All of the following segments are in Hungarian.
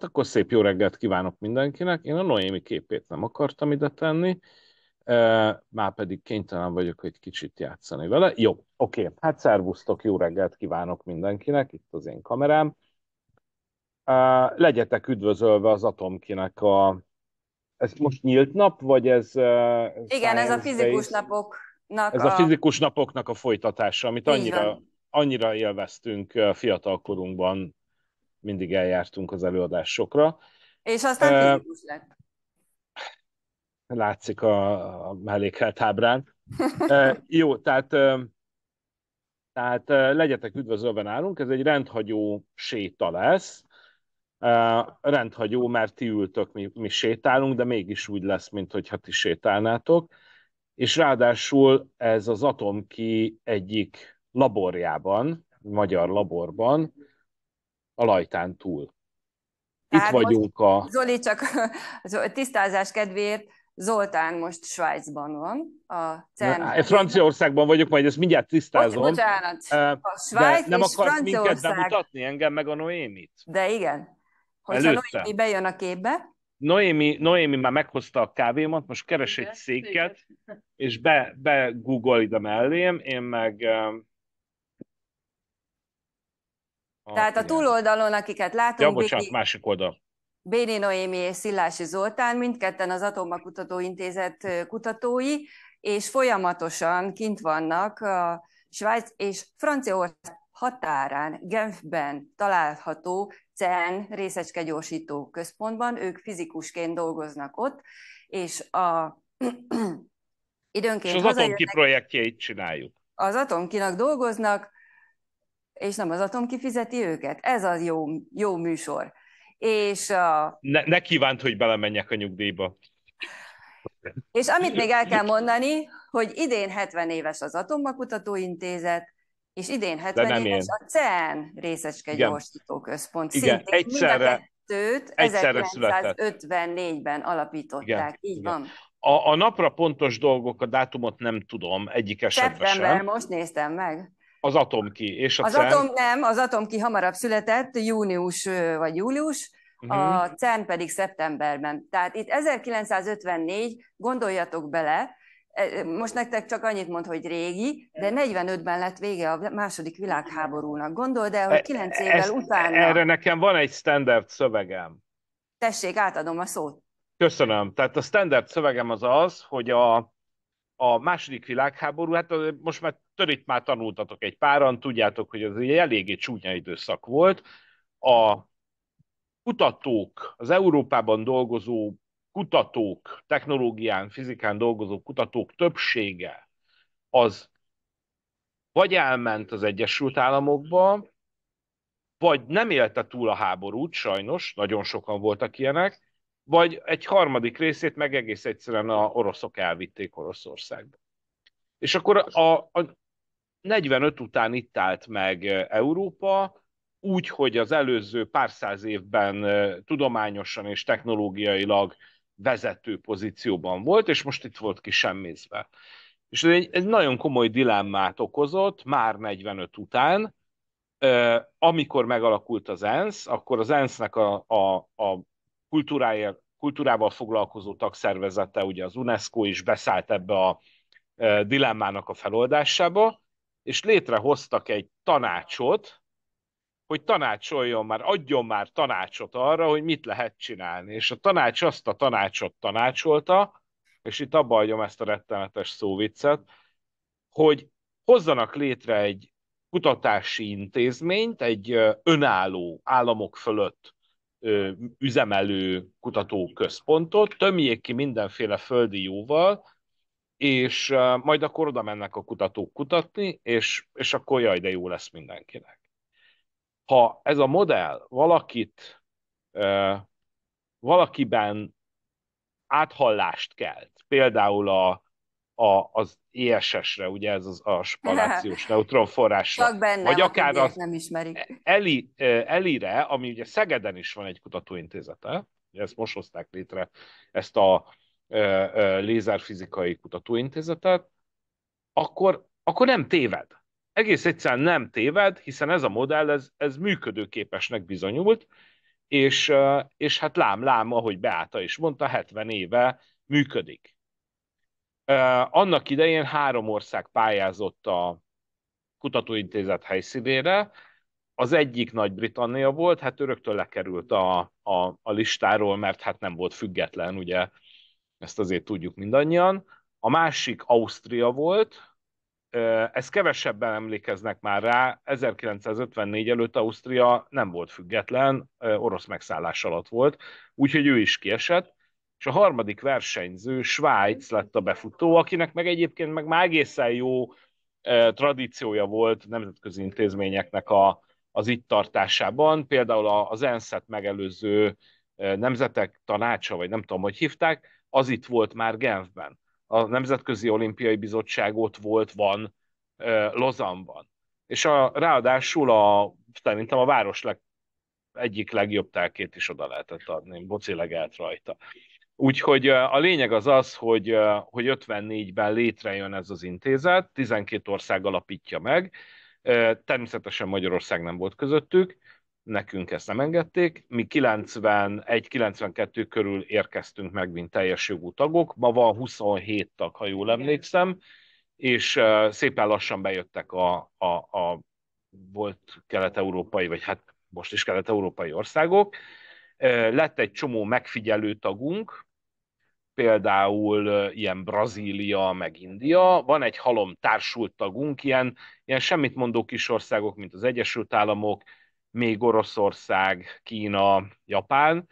Hát akkor szép jó reggelt kívánok mindenkinek. Én a Noémi képét nem akartam ide tenni, e, már pedig kénytelen vagyok egy kicsit játszani vele. Jó, oké, hát szervusztok, jó reggelt kívánok mindenkinek, itt az én kamerám. E, legyetek üdvözölve az Atomkinek a... Ez most nyílt nap, vagy ez... E, ez Igen, ez a fizikus napoknak Ez a... a fizikus napoknak a folytatása, amit annyira, annyira élveztünk fiatalkorunkban mindig eljártunk az előadásokra. És aztán kritikus uh, lett. Látszik a, a mellékelt ábrán. uh, jó, tehát, tehát legyetek üdvözölve nálunk, ez egy rendhagyó séta lesz. Uh, rendhagyó, mert ti ültök, mi, mi sétálunk, de mégis úgy lesz, mintha ti sétálnátok. És ráadásul ez az Atomki egyik laborjában, magyar laborban, lajtán túl. Itt hát vagyunk a... Zoli, csak a tisztázás kedvéért, Zoltán most Svájcban van. A CERN. Na, hát Franciaországban vagyok, majd ezt mindjárt tisztázom. Bocs, bocsánat, a Svájc De nem és akarsz minket bemutatni, engem meg a Noémit? De igen. Hogyha Előtte. Noémi bejön a képbe. Noémi, Noémi már meghozta a kávémat, most keres egy széket, és be, be google ide mellém, én meg tehát a túloldalon, akiket látunk... Ja, bocsánat, Béni, másik oldal. Béni Noémi és Szillási Zoltán, mindketten az Atomba intézet kutatói, és folyamatosan kint vannak a Svájc és Franciaország határán, Genfben található CEN részecskegyorsító központban, ők fizikusként dolgoznak ott, és a időnként és az atomki projektjeit csináljuk. Az atomkinak dolgoznak, és nem az Atom kifizeti őket. Ez az jó, jó műsor. És a... ne, ne kívánt, hogy belemenjek a nyugdíjba. És amit még el kell mondani, hogy idén 70 éves az atommakutatóintézet és idén 70 éves én. a CEN részecske Igen. gyorsító központ. Igen, Szintén egyszerre, kettőt 1954-ben alapították, Igen. így Igen. van. A, a napra pontos dolgok, a dátumot nem tudom egyik esetben sem. most néztem meg az atomki és a az CERN... atom nem, az atomki hamarabb született, június vagy július, uh-huh. a mhm. CERN pedig szeptemberben. Tehát itt 1954, gondoljatok bele, e, e, most nektek csak annyit mond, hogy régi, de 45-ben lett vége a második világháborúnak. Gondold el, hogy 9 e, évvel Ezt, utána... Erre nekem van egy standard szövegem. Tessék, átadom a szót. Köszönöm. Tehát a standard szövegem az az, hogy a, a második világháború, hát most már törít már tanultatok egy páran, tudjátok, hogy az egy eléggé csúnya időszak volt. A kutatók, az Európában dolgozó kutatók, technológián, fizikán dolgozó kutatók többsége az vagy elment az Egyesült Államokba, vagy nem élte túl a háborút, sajnos, nagyon sokan voltak ilyenek, vagy egy harmadik részét meg egész egyszerűen a oroszok elvitték Oroszországba. És akkor a, a 45 után itt állt meg Európa, úgy, hogy az előző pár száz évben tudományosan és technológiailag vezető pozícióban volt, és most itt volt semmizve. És ez egy, egy nagyon komoly dilemmát okozott már 45 után, amikor megalakult az ENSZ, akkor az ENSZ-nek a, a, a kultúrával foglalkozó tagszervezete, ugye az UNESCO is beszállt ebbe a e, dilemmának a feloldásába, és létrehoztak egy tanácsot, hogy tanácsoljon már, adjon már tanácsot arra, hogy mit lehet csinálni. És a tanács azt a tanácsot tanácsolta, és itt abba hagyom ezt a rettenetes szóviccet, hogy hozzanak létre egy kutatási intézményt, egy önálló államok fölött üzemelő kutatóközpontot, tömjék ki mindenféle földi jóval, és majd akkor oda mennek a kutatók kutatni, és, és akkor jaj, de jó lesz mindenkinek. Ha ez a modell valakit, valakiben áthallást kelt, például a, a, az ESS-re, ugye ez az a spalációs forrásra. Csak benne, vagy hát akár az nem ismerik. Eli, Elire, ami ugye Szegeden is van egy kutatóintézete, ezt most hozták létre, ezt a e, e, lézerfizikai kutatóintézetet, akkor, akkor nem téved. Egész egyszerűen nem téved, hiszen ez a modell, ez, ez működőképesnek bizonyult, és, és hát lám-lám, ahogy Beáta is mondta, 70 éve működik annak idején három ország pályázott a kutatóintézet helyszínére, az egyik Nagy-Britannia volt, hát öröktől lekerült a, a, a listáról, mert hát nem volt független, ugye ezt azért tudjuk mindannyian. A másik Ausztria volt, ezt kevesebben emlékeznek már rá, 1954 előtt Ausztria nem volt független, orosz megszállás alatt volt, úgyhogy ő is kiesett és a harmadik versenyző Svájc lett a befutó, akinek meg egyébként meg már egészen jó eh, tradíciója volt nemzetközi intézményeknek a, az itt tartásában, például az ENSZ-et megelőző eh, nemzetek tanácsa, vagy nem tudom, hogy hívták, az itt volt már Genfben. A Nemzetközi Olimpiai Bizottság ott volt, van eh, Lozanban. És a, ráadásul a, szerintem a város leg, egyik legjobb telkét is oda lehetett adni, bocilegelt rajta. Úgyhogy a lényeg az az, hogy, hogy 54-ben létrejön ez az intézet, 12 ország alapítja meg, természetesen Magyarország nem volt közöttük, nekünk ezt nem engedték. Mi 91-92 körül érkeztünk meg, mint teljes jogú tagok. Ma van 27 tag, ha jól emlékszem, és szépen lassan bejöttek a, a, a volt kelet-európai, vagy hát most is kelet-európai országok. Lett egy csomó megfigyelő tagunk, például ilyen Brazília, meg India, van egy halom társult tagunk, ilyen, ilyen semmit mondó kis országok, mint az Egyesült Államok, még Oroszország, Kína, Japán,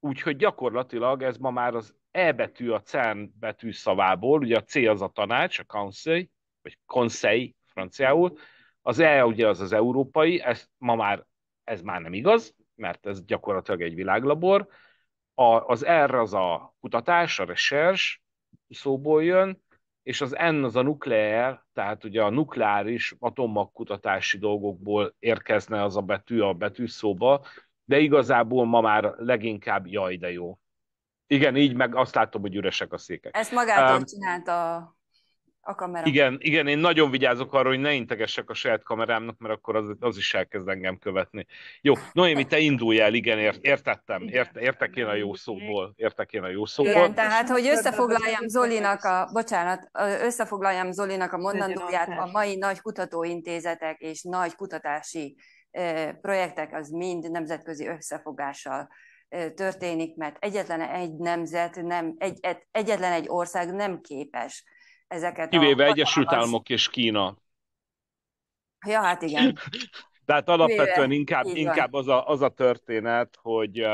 úgyhogy gyakorlatilag ez ma már az E betű a CERN betű szavából, ugye a C az a tanács, a conseil, vagy conseil franciául, az E ugye az az európai, ez ma már, ez már nem igaz, mert ez gyakorlatilag egy világlabor, a, az R az a kutatás, a research szóból jön, és az N az a nukleár, tehát ugye a nukleáris atommagkutatási dolgokból érkezne az a betű a szóba, de igazából ma már leginkább jaj, de jó. Igen, így meg azt látom, hogy üresek a székek. Ezt magától um, csinálta a kamera. Igen, igen, én nagyon vigyázok arra, hogy ne integessek a saját kamerámnak, mert akkor az, az is elkezd engem követni. Jó, Noémi, te indulj el, igen, ért, értettem, ért, értek én a jó szóból, értek én a jó szóból. Igen, tehát, hogy összefoglaljam Zolinak a, bocsánat, összefoglaljam Zolinak a mondandóját, a mai nagy kutatóintézetek és nagy kutatási projektek az mind nemzetközi összefogással történik, mert egyetlen egy nemzet, nem, egy, egyetlen egy ország nem képes ezeket Kivéve a Egyesült Államok és Kína. Ja, hát igen. Tehát alapvetően inkább, inkább az, a, az a történet, hogy,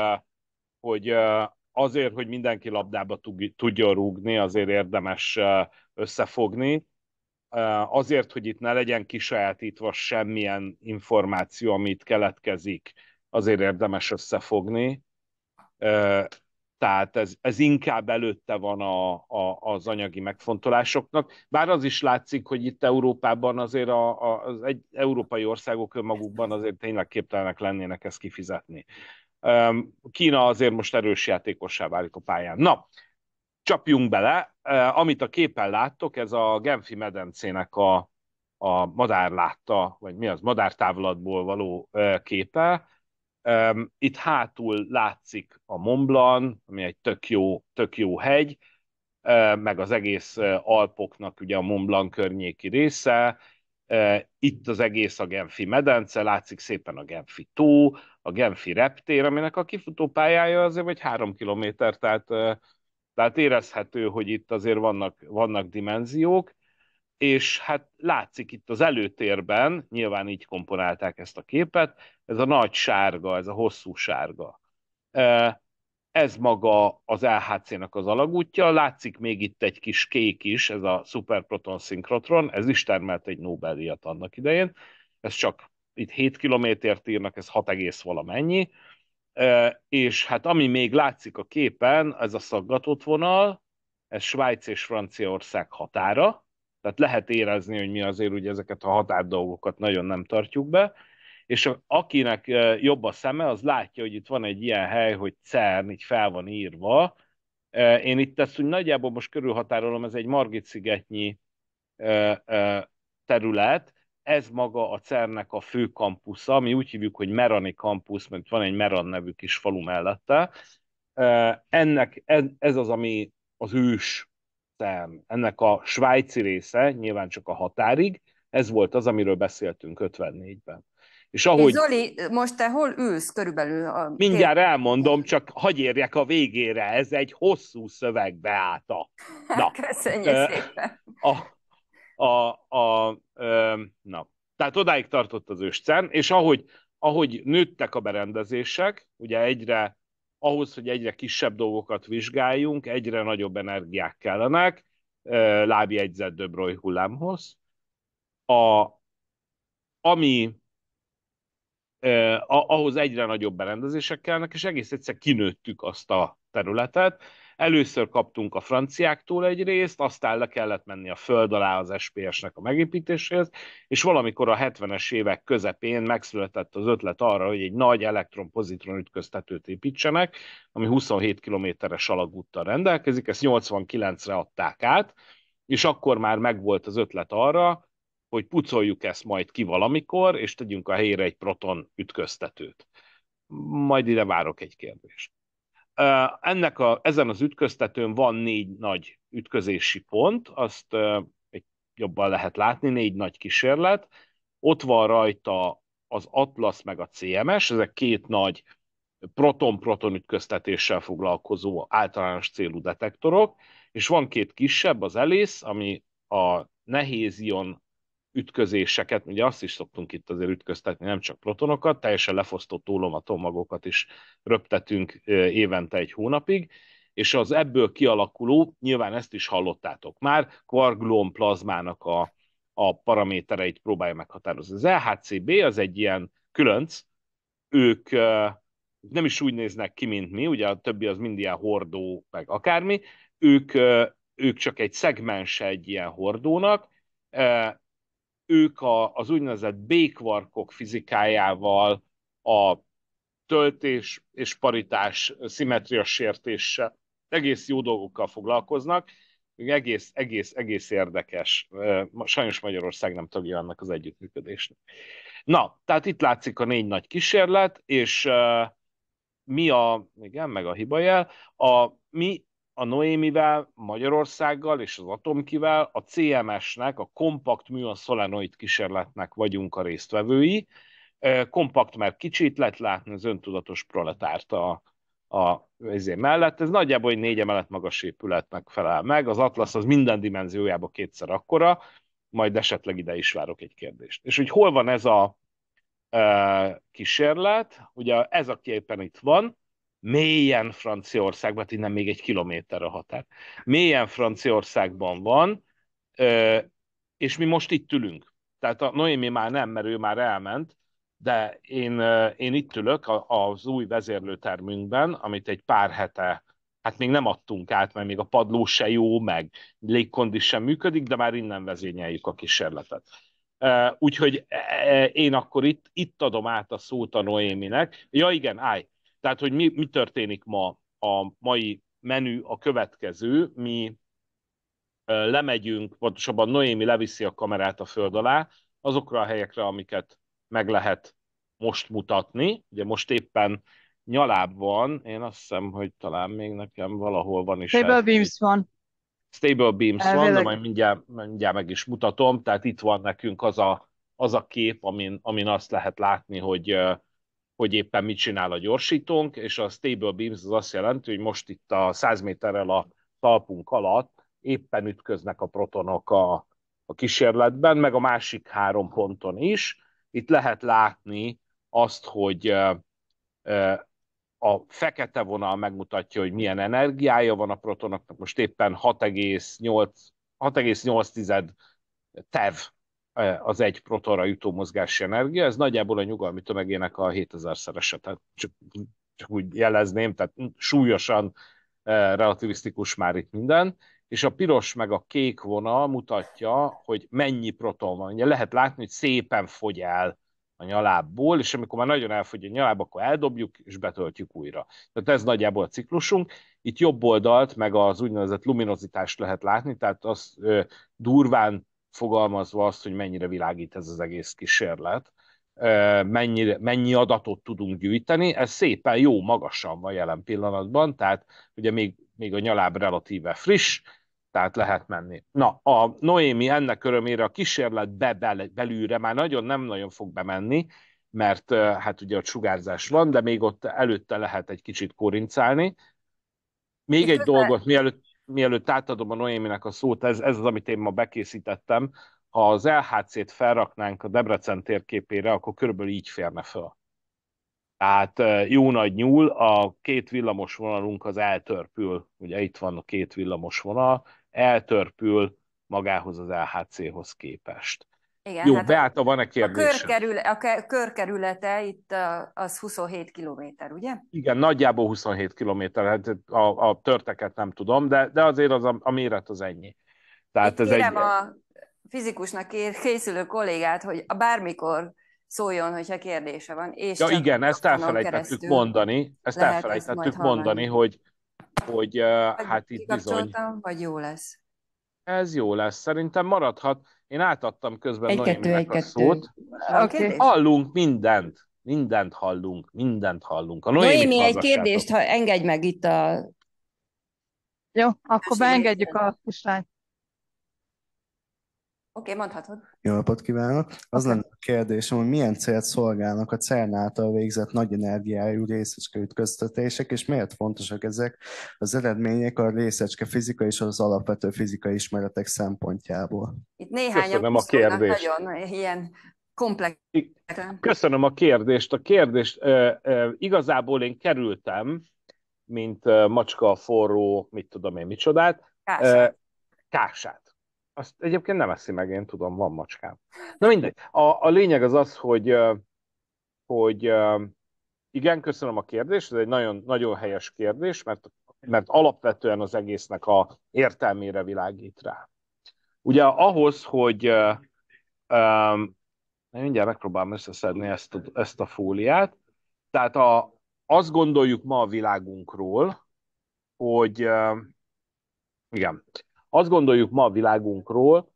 hogy azért, hogy mindenki labdába tudjon rúgni, azért érdemes összefogni. Azért, hogy itt ne legyen kisajátítva semmilyen információ, amit keletkezik, azért érdemes összefogni tehát ez, ez inkább előtte van a, a, az anyagi megfontolásoknak. Bár az is látszik, hogy itt Európában azért a, a, az egy, európai országok önmagukban azért tényleg képtelenek lennének ezt kifizetni. Kína azért most erős játékossá válik a pályán. Na, csapjunk bele. Amit a képen láttok, ez a Genfi medencének a, a madárlátta, vagy mi az, madártávlatból való képe Um, itt hátul látszik a Mont Blanc, ami egy tök jó, tök jó hegy, uh, meg az egész Alpoknak ugye a Mont Blanc környéki része, uh, itt az egész a Genfi medence, látszik szépen a Genfi tó, a Genfi reptér, aminek a kifutópályája azért vagy három kilométer, tehát, uh, tehát érezhető, hogy itt azért vannak, vannak dimenziók, és hát látszik itt az előtérben, nyilván így komponálták ezt a képet, ez a nagy sárga, ez a hosszú sárga. Ez maga az LHC-nak az alagútja, látszik még itt egy kis kék is, ez a Superproton Synchrotron, ez is termelt egy Nobel-díjat annak idején, ez csak itt 7 kilométert írnak, ez 6, valamennyi, és hát ami még látszik a képen, ez a szaggatott vonal, ez Svájc és Franciaország határa, tehát lehet érezni, hogy mi azért ugye ezeket a határdolgokat nagyon nem tartjuk be, és akinek jobb a szeme, az látja, hogy itt van egy ilyen hely, hogy CERN, így fel van írva. Én itt ezt úgy nagyjából most körülhatárolom, ez egy Margit-szigetnyi terület, ez maga a CERN-nek a fő kampusza, mi úgy hívjuk, hogy Merani kampusz, mert van egy Meran nevű kis falu mellette. Ennek ez, ez az, ami az ős szem. Ennek a svájci része nyilván csak a határig, ez volt az, amiről beszéltünk 54-ben. És ahogy... És Zoli, most te hol ülsz körülbelül? A... Mindjárt elmondom, csak hagy érjek a végére, ez egy hosszú szöveg, Beáta. Na. Köszönjük szépen. A, a, a, a, na. Tehát odáig tartott az őscen, és ahogy, ahogy nőttek a berendezések, ugye egyre ahhoz, hogy egyre kisebb dolgokat vizsgáljunk, egyre nagyobb energiák kellenek, lábjegyzett De Bruyne hullámhoz. A, ami ahhoz egyre nagyobb berendezések kellnek, és egész egyszer kinőttük azt a területet, Először kaptunk a franciáktól egy részt, aztán le kellett menni a föld alá az SPS-nek a megépítéséhez, és valamikor a 70-es évek közepén megszületett az ötlet arra, hogy egy nagy elektron-pozitron ütköztetőt építsenek, ami 27 kilométeres alagúttal rendelkezik, ezt 89-re adták át, és akkor már megvolt az ötlet arra, hogy pucoljuk ezt majd ki valamikor, és tegyünk a helyére egy proton ütköztetőt. Majd ide várok egy kérdést. Ennek a, ezen az ütköztetőn van négy nagy ütközési pont, azt jobban lehet látni, négy nagy kísérlet. Ott van rajta az Atlas meg a CMS, ezek két nagy proton-proton ütköztetéssel foglalkozó általános célú detektorok, és van két kisebb, az ELISZ, ami a nehéz ion ütközéseket, ugye azt is szoktunk itt azért ütköztetni, nem csak protonokat, teljesen lefosztott ólomatomagokat is röptetünk évente egy hónapig, és az ebből kialakuló, nyilván ezt is hallottátok már, kvarglón plazmának a, a paramétereit próbálja meghatározni. Az LHCb az egy ilyen különc, ők nem is úgy néznek ki, mint mi, ugye a többi az mind ilyen hordó, meg akármi, ők, ők csak egy szegmens egy ilyen hordónak, ők a, az úgynevezett békvarkok fizikájával a töltés és paritás szimetria sértése. egész jó dolgokkal foglalkoznak, egész, egész, egész érdekes. Sajnos Magyarország nem tagja annak az együttműködésnek. Na, tehát itt látszik a négy nagy kísérlet, és mi a, igen, meg a hibajel, a, mi a Noémivel, Magyarországgal és az Atomkivel a CMS-nek, a kompakt műan szolenoid kísérletnek vagyunk a résztvevői. Kompakt, mert kicsit lett látni az öntudatos proletárt a, a ezért mellett. Ez nagyjából egy négy emelet magas épületnek felel meg. Az atlasz az minden dimenziójában kétszer akkora, majd esetleg ide is várok egy kérdést. És hogy hol van ez a e, kísérlet? Ugye ez, a képen itt van, mélyen Franciaországban, hát innen még egy kilométer a határ, mélyen Franciaországban van, és mi most itt ülünk. Tehát a Noémi már nem, mert ő már elment, de én, én itt ülök az új vezérlőtermünkben, amit egy pár hete, hát még nem adtunk át, mert még a padló se jó, meg légkondi sem működik, de már innen vezényeljük a kísérletet. Úgyhogy e, e, én akkor itt, itt adom át a szót a Noéminek. Ja igen, állj, tehát, hogy mi, mi történik ma, a mai menü a következő, mi lemegyünk, pontosabban Noémi leviszi a kamerát a föld alá, azokra a helyekre, amiket meg lehet most mutatni. Ugye most éppen nyaláb van, én azt hiszem, hogy talán még nekem valahol van is. Stable ez. Beams van. Stable Beams Elvileg. van, de majd mindjárt, mindjárt meg is mutatom, tehát itt van nekünk az a, az a kép, amin, amin azt lehet látni, hogy hogy éppen mit csinál a gyorsítónk, és a stable beams az azt jelenti, hogy most itt a 100 méterrel a talpunk alatt éppen ütköznek a protonok a, a kísérletben, meg a másik három ponton is. Itt lehet látni azt, hogy a fekete vonal megmutatja, hogy milyen energiája van a protonoknak, most éppen 6,8 6,8 tev E, az egy protonra jutó mozgási energia, ez nagyjából a nyugalmi tömegének a 7000-szerese, tehát csak, csak úgy jelezném, tehát súlyosan e, relativisztikus már itt minden, és a piros meg a kék vonal mutatja, hogy mennyi proton van. Ugye lehet látni, hogy szépen fogy el a nyalábból, és amikor már nagyon elfogy a nyaláb, akkor eldobjuk és betöltjük újra. Tehát ez nagyjából a ciklusunk. Itt jobb oldalt, meg az úgynevezett luminozitást lehet látni, tehát az ö, durván fogalmazva azt, hogy mennyire világít ez az egész kísérlet, mennyi, mennyi adatot tudunk gyűjteni, ez szépen jó magasan van jelen pillanatban, tehát ugye még, még a nyaláb relatíve friss, tehát lehet menni. Na, a Noémi ennek örömére a be, bel, belülre már nagyon nem nagyon fog bemenni, mert hát ugye a sugárzás van, de még ott előtte lehet egy kicsit korincálni. Még Itt egy dolgot, mielőtt mielőtt átadom a Noéminek a szót, ez, ez az, amit én ma bekészítettem, ha az LHC-t felraknánk a Debrecen térképére, akkor körülbelül így férne föl. Tehát jó nagy nyúl, a két villamos vonalunk az eltörpül, ugye itt van a két villamos vonal, eltörpül magához az LHC-hoz képest. Igen, Jó, hát Beáta, van-e kérdés? A, körkerül, a körkerülete itt az 27 kilométer, ugye? Igen, nagyjából 27 kilométer, hát a, a törteket nem tudom, de, de azért az a, a méret az ennyi. Tehát ez kérem egy... a fizikusnak készülő kollégát, hogy bármikor szóljon, hogyha kérdése van. És ja igen, ezt elfelejtettük mondani, ezt elfelejtettük ezt mondani, hogy, hogy hát itt bizony... Vagy jó lesz? Ez jó lesz. Szerintem maradhat. Én átadtam közben egy, kettő, egy, a szót. Okay. Hallunk mindent. Mindent hallunk, mindent hallunk. A Noémi, Noémi egy kérdést, ha engedj meg itt a... Jó, akkor beengedjük a kislányt. Oké, okay, mondhatod. Jó napot kívánok! Az okay. lenne a kérdésem, hogy milyen célt szolgálnak a CERN által végzett nagy energiájú részecske ütköztetések, és miért fontosak ezek az eredmények a részecske fizika és az alapvető fizikai ismeretek szempontjából? Itt néhány Köszönöm a kérdést. Nagyon ilyen komplex. Köszönöm a kérdést. A kérdést e, e, igazából én kerültem, mint macska a forró, mit tudom én, micsodát. Kását. E, kását azt egyébként nem eszi meg, én tudom, van macskám. Na mindegy. A, a lényeg az az, hogy, hogy igen, köszönöm a kérdést, ez egy nagyon, nagyon helyes kérdés, mert, mert alapvetően az egésznek a értelmére világít rá. Ugye ahhoz, hogy um, mindjárt megpróbálom összeszedni ezt a, ezt a fóliát, tehát a, azt gondoljuk ma a világunkról, hogy uh, igen, azt gondoljuk ma a világunkról,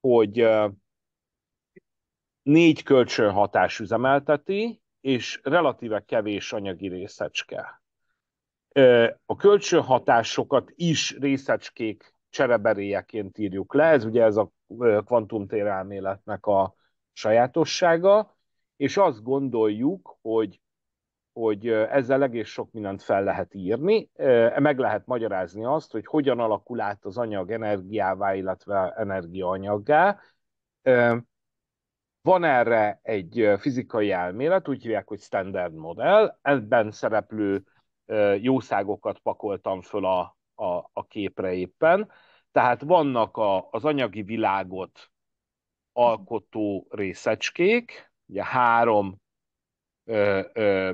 hogy négy kölcsönhatás üzemelteti, és relatíve kevés anyagi részecske. A kölcsönhatásokat is részecskék csereberéjeként írjuk le, ez ugye ez a kvantumtérelméletnek a sajátossága, és azt gondoljuk, hogy hogy ezzel egész sok mindent fel lehet írni, meg lehet magyarázni azt, hogy hogyan alakul át az anyag energiává, illetve energiaanyaggá. Van erre egy fizikai elmélet, úgy hívják, hogy standard modell, ebben szereplő jószágokat pakoltam föl a, a, a képre éppen, tehát vannak a, az anyagi világot alkotó részecskék, ugye három ö, ö,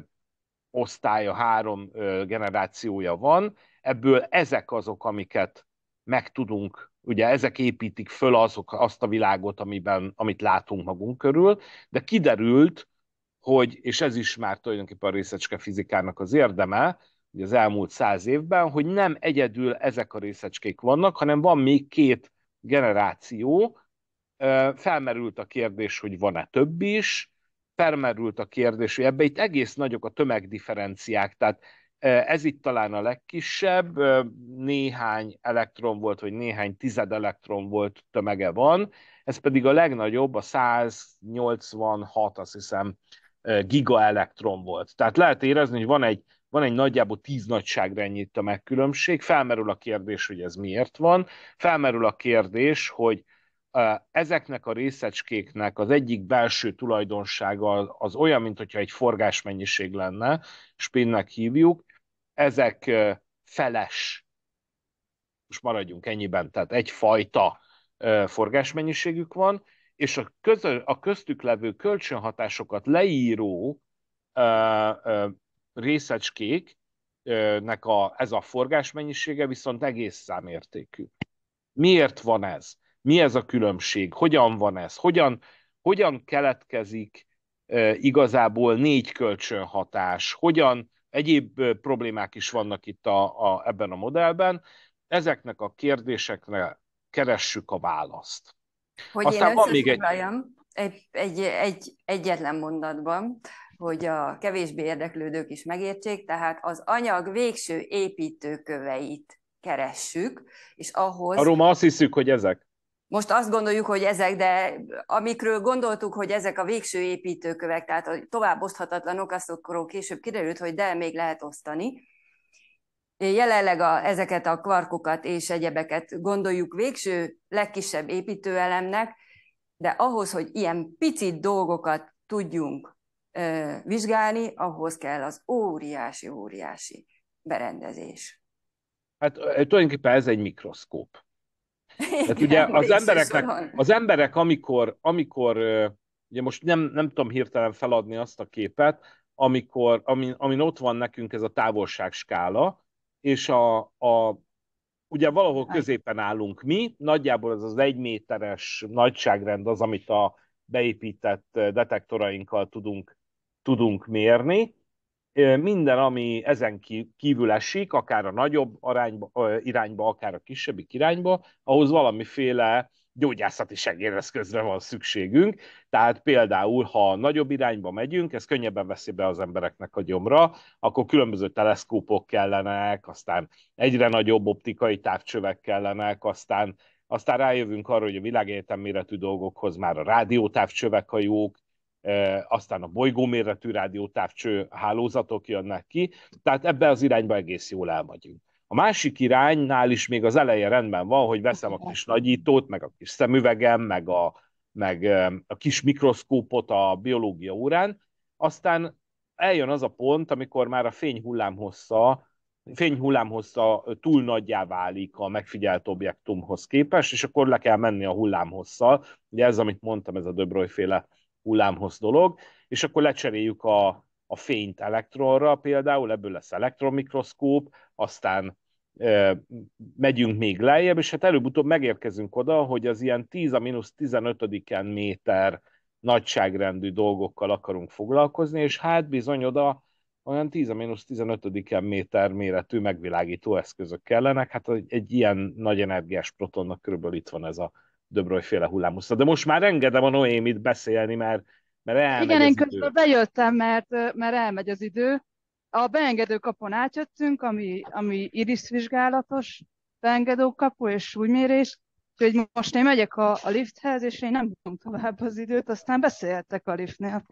osztálya, három generációja van, ebből ezek azok, amiket meg tudunk, ugye ezek építik föl azok, azt a világot, amiben, amit látunk magunk körül, de kiderült, hogy, és ez is már tulajdonképpen a részecske fizikának az érdeme, hogy az elmúlt száz évben, hogy nem egyedül ezek a részecskék vannak, hanem van még két generáció, felmerült a kérdés, hogy van-e több is, felmerült a kérdés, hogy ebbe itt egész nagyok a tömegdifferenciák, tehát e, ez itt talán a legkisebb, e, néhány elektron volt, vagy néhány tized elektron volt tömege van, ez pedig a legnagyobb, a 186, azt hiszem, e, gigaelektron volt. Tehát lehet érezni, hogy van egy, van egy nagyjából tíz a tömegkülönbség, felmerül a kérdés, hogy ez miért van, felmerül a kérdés, hogy ezeknek a részecskéknek az egyik belső tulajdonsága az olyan, mint hogyha egy forgásmennyiség lenne, spinnek hívjuk, ezek feles, most maradjunk ennyiben, tehát egyfajta forgásmennyiségük van, és a, közö, a köztük levő kölcsönhatásokat leíró részecskéknek a, ez a forgásmennyisége viszont egész számértékű. Miért van ez? mi ez a különbség, hogyan van ez, hogyan, hogyan keletkezik igazából négy kölcsönhatás, hogyan egyéb problémák is vannak itt a, a, ebben a modellben. Ezeknek a kérdésekre keressük a választ. Hogy Aztán én van még egy... Egy, egy, egy, egyetlen mondatban, hogy a kevésbé érdeklődők is megértsék, tehát az anyag végső építőköveit keressük, és ahhoz... Arról ma azt hiszük, hogy ezek? most azt gondoljuk, hogy ezek, de amikről gondoltuk, hogy ezek a végső építőkövek, tehát a tovább oszthatatlanok, azokról később kiderült, hogy de még lehet osztani. Jelenleg a, ezeket a kvarkokat és egyebeket gondoljuk végső legkisebb építőelemnek, de ahhoz, hogy ilyen picit dolgokat tudjunk ö, vizsgálni, ahhoz kell az óriási-óriási berendezés. Hát tulajdonképpen ez egy mikroszkóp tehát ugye az embereknek, szóval. az emberek, amikor, amikor ugye most nem, nem tudom hirtelen feladni azt a képet, amikor, amin, amin ott van nekünk ez a távolságskála, és a, a, ugye valahol középen állunk mi, nagyjából ez az egy méteres nagyságrend az, amit a beépített detektorainkkal tudunk, tudunk mérni, minden, ami ezen kívül esik, akár a nagyobb arányba, irányba, akár a kisebbik irányba, ahhoz valamiféle gyógyászati segédeszközre van szükségünk. Tehát például, ha nagyobb irányba megyünk, ez könnyebben veszi be az embereknek a gyomra, akkor különböző teleszkópok kellenek, aztán egyre nagyobb optikai távcsövek kellenek, aztán, aztán rájövünk arra, hogy a világegyetem méretű dolgokhoz már a rádiótávcsövek a jók, aztán a bolygóméretű rádiótávcső hálózatok jönnek ki, tehát ebbe az irányba egész jól elmegyünk. A másik iránynál is még az eleje rendben van, hogy veszem a kis nagyítót, meg a kis szemüvegem, meg a, meg a kis mikroszkópot a biológia órán, aztán eljön az a pont, amikor már a fényhullám hossza, fényhullám túl nagyjá válik a megfigyelt objektumhoz képest, és akkor le kell menni a hullámhosszal. Ugye ez, amit mondtam, ez a Döbrojféle féle hullámhoz dolog, és akkor lecseréljük a, a fényt elektronra például, ebből lesz elektromikroszkóp, aztán e, megyünk még lejjebb, és hát előbb-utóbb megérkezünk oda, hogy az ilyen 10 a mínusz 15 méter nagyságrendű dolgokkal akarunk foglalkozni, és hát bizony oda olyan 10 a mínusz 15 méter méretű megvilágító eszközök kellenek, hát egy, egy ilyen nagy energiás protonnak körülbelül itt van ez a Döbroly féle hullámhosszra. De most már engedem a Noémit beszélni, mert, mert elmegy Igen, én közben bejöttem, mert, mert elmegy az idő. A beengedő kapon átjöttünk, ami, ami iris vizsgálatos beengedő kapu és súlymérés, Úgyhogy most én megyek a, a lifthez, és én nem tudom tovább az időt, aztán beszéltek a liftnél.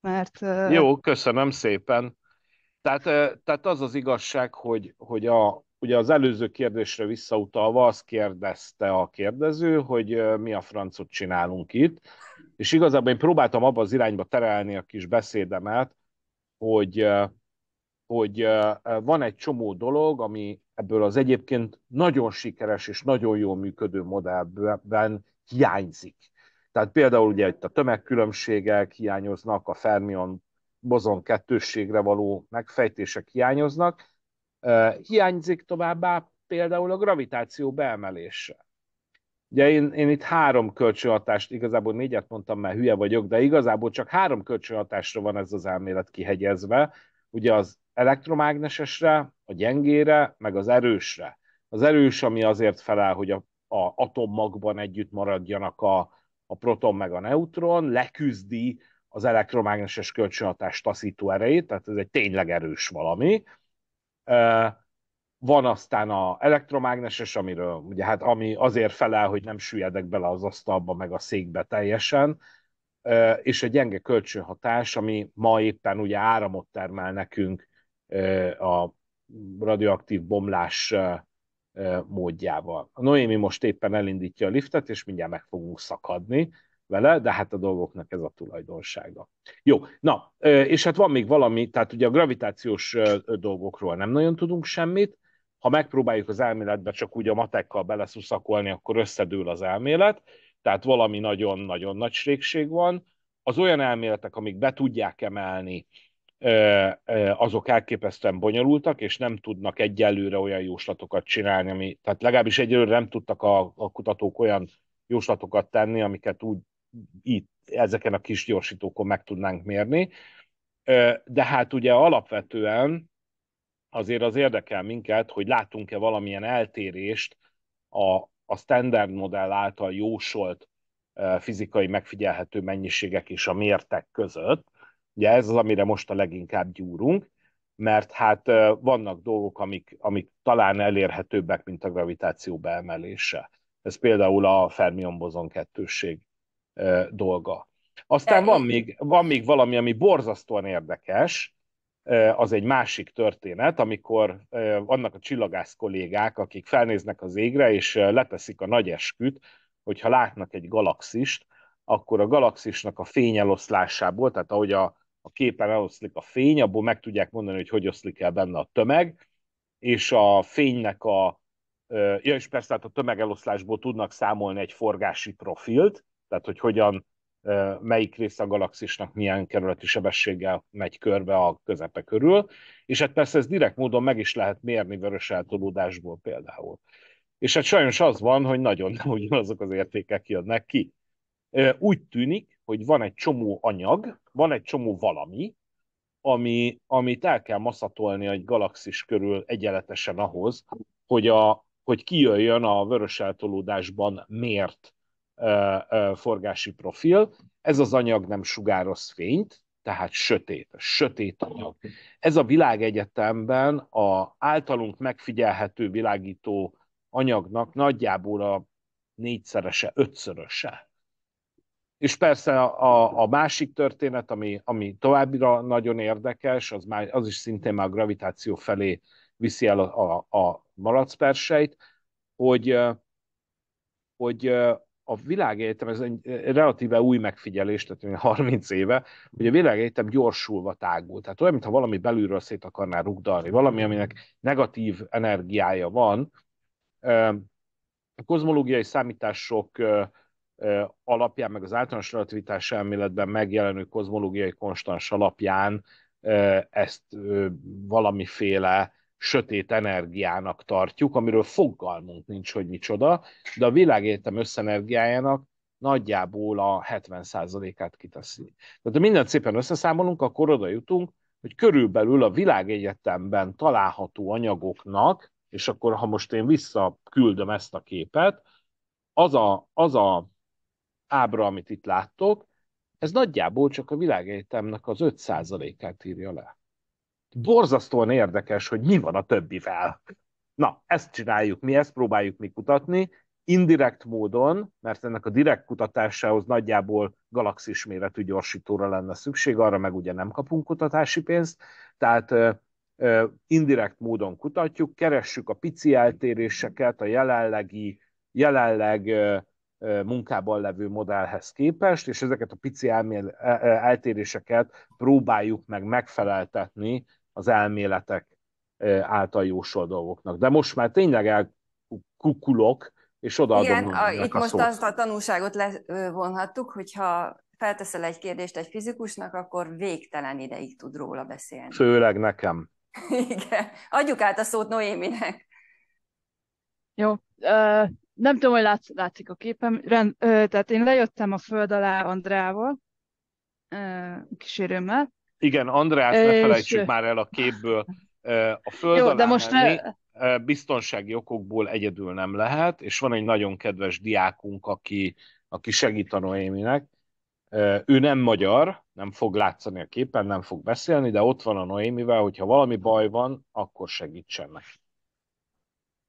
Mert, Jó, köszönöm szépen. Tehát, tehát az az igazság, hogy, hogy a, ugye az előző kérdésre visszautalva azt kérdezte a kérdező, hogy mi a francot csinálunk itt, és igazából én próbáltam abba az irányba terelni a kis beszédemet, hogy, hogy van egy csomó dolog, ami ebből az egyébként nagyon sikeres és nagyon jól működő modellben hiányzik. Tehát például ugye itt a tömegkülönbségek hiányoznak, a fermion bozon kettősségre való megfejtések hiányoznak, Hiányzik továbbá például a gravitáció beemelése. Ugye én, én itt három kölcsönhatást, igazából négyet mondtam, mert hülye vagyok, de igazából csak három kölcsönhatásra van ez az elmélet kihegyezve, ugye az elektromágnesesre, a gyengére, meg az erősre. Az erős, ami azért felel, hogy a, a atommagban együtt maradjanak a, a proton meg a neutron, leküzdi az elektromágneses kölcsönhatás taszító erejét, tehát ez egy tényleg erős valami, van aztán a elektromágneses, amiről ugye hát ami azért felel, hogy nem süllyedek bele az asztalba meg a székbe teljesen, és a gyenge kölcsönhatás, ami ma éppen ugye áramot termel nekünk a radioaktív bomlás módjával. A Noémi most éppen elindítja a liftet, és mindjárt meg fogunk szakadni, vele, de hát a dolgoknak ez a tulajdonsága. Jó, na, és hát van még valami, tehát ugye a gravitációs dolgokról nem nagyon tudunk semmit, ha megpróbáljuk az elméletbe csak úgy a matekkal beleszuszakolni, akkor összedől az elmélet, tehát valami nagyon-nagyon nagy ségség van. Az olyan elméletek, amik be tudják emelni, azok elképesztően bonyolultak, és nem tudnak egyelőre olyan jóslatokat csinálni, ami, tehát legalábbis egyelőre nem tudtak a, a kutatók olyan jóslatokat tenni, amiket úgy itt ezeken a kis gyorsítókon meg tudnánk mérni. De hát ugye alapvetően azért az érdekel minket, hogy látunk-e valamilyen eltérést a, a standard modell által jósolt fizikai megfigyelhető mennyiségek és a mértek között. Ugye ez az, amire most a leginkább gyúrunk, mert hát vannak dolgok, amik, amik talán elérhetőbbek, mint a gravitáció beemelése. Ez például a fermion bozon kettősség dolga. Aztán van még, van még valami, ami borzasztóan érdekes, az egy másik történet, amikor vannak a csillagász kollégák, akik felnéznek az égre, és leteszik a nagy esküt, hogyha látnak egy galaxist, akkor a galaxisnak a fényeloszlásából, tehát ahogy a, a képen eloszlik a fény, abból meg tudják mondani, hogy hogy oszlik el benne a tömeg, és a fénynek a, ja, és persze hát a tömegeloszlásból tudnak számolni egy forgási profilt, tehát, hogy hogyan, melyik része a galaxisnak milyen kerületi sebességgel megy körbe a közepe körül, és hát persze ez direkt módon meg is lehet mérni vörös eltolódásból például. És hát sajnos az van, hogy nagyon nem ugyanazok az értékek jönnek ki. Úgy tűnik, hogy van egy csomó anyag, van egy csomó valami, ami, amit el kell maszatolni egy galaxis körül egyenletesen ahhoz, hogy, a, hogy kijöjjön a vörös eltolódásban mért forgási profil. Ez az anyag nem sugároz fényt, tehát sötét, sötét anyag. Ez a világegyetemben a általunk megfigyelhető világító anyagnak nagyjából a négyszerese, ötszöröse. És persze a, a másik történet, ami, ami továbbra nagyon érdekes, az, már, az is szintén már a gravitáció felé viszi el a, a, a malacperseit, hogy, hogy a világegyetem, ez egy relatíve új megfigyelés, tehát 30 éve, hogy a világegyetem gyorsulva tágul. Tehát olyan, mintha valami belülről szét akarná rugdalni, valami, aminek negatív energiája van. A kozmológiai számítások alapján, meg az általános relativitás elméletben megjelenő kozmológiai konstans alapján ezt valamiféle sötét energiának tartjuk, amiről fogalmunk nincs, hogy micsoda, de a világéletem összenergiájának nagyjából a 70%-át kiteszi. Tehát ha mindent szépen összeszámolunk, akkor oda jutunk, hogy körülbelül a világegyetemben található anyagoknak, és akkor ha most én visszaküldöm ezt a képet, az a, az a ábra, amit itt láttok, ez nagyjából csak a világegyetemnek az 5%-át írja le borzasztóan érdekes, hogy mi van a többivel. Na, ezt csináljuk, mi ezt próbáljuk mi kutatni, indirekt módon, mert ennek a direkt kutatásához nagyjából galaxis méretű gyorsítóra lenne szükség, arra meg ugye nem kapunk kutatási pénzt, tehát indirekt módon kutatjuk, keressük a pici eltéréseket a jelenlegi, jelenleg munkában levő modellhez képest, és ezeket a pici e-, e-, eltéréseket próbáljuk meg megfeleltetni az elméletek által jósol dolgoknak. De most már tényleg elkukulok, és odaadom Igen, a, itt a most szót. azt a tanulságot levonhattuk, hogyha felteszel egy kérdést egy fizikusnak, akkor végtelen ideig tud róla beszélni. Főleg nekem. Igen. Adjuk át a szót Noéminek. Jó. nem tudom, hogy látsz, látszik a képem. tehát én lejöttem a föld alá Andrával, kísérőmmel, igen, András, ne és... már el a képből. A föld Jó, de most ne... biztonsági okokból egyedül nem lehet, és van egy nagyon kedves diákunk, aki, aki segít a Noéminek. Ő nem magyar, nem fog látszani a képen, nem fog beszélni, de ott van a Noémivel, hogyha valami baj van, akkor segítsen neki.